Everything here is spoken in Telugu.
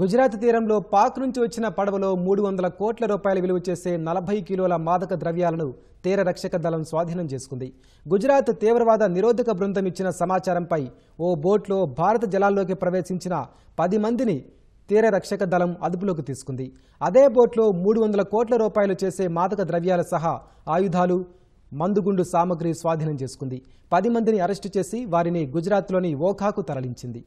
గుజరాత్ తీరంలో పాక్ నుంచి వచ్చిన పడవలో మూడు వందల కోట్ల రూపాయలు విలువ చేసే నలభై కిలోల మాదక ద్రవ్యాలను తీర రక్షక దళం స్వాధీనం చేసుకుంది గుజరాత్ తీవ్రవాద నిరోధక బృందం ఇచ్చిన సమాచారంపై ఓ బోట్లో భారత జలాల్లోకి ప్రవేశించిన పది మందిని తీర రక్షక దళం అదుపులోకి తీసుకుంది అదే బోట్లో మూడు వందల కోట్ల రూపాయలు చేసే మాదక ద్రవ్యాల సహా ఆయుధాలు మందుగుండు సామగ్రి స్వాధీనం చేసుకుంది పది మందిని అరెస్టు చేసి వారిని గుజరాత్లోని ఓఖాకు తరలించింది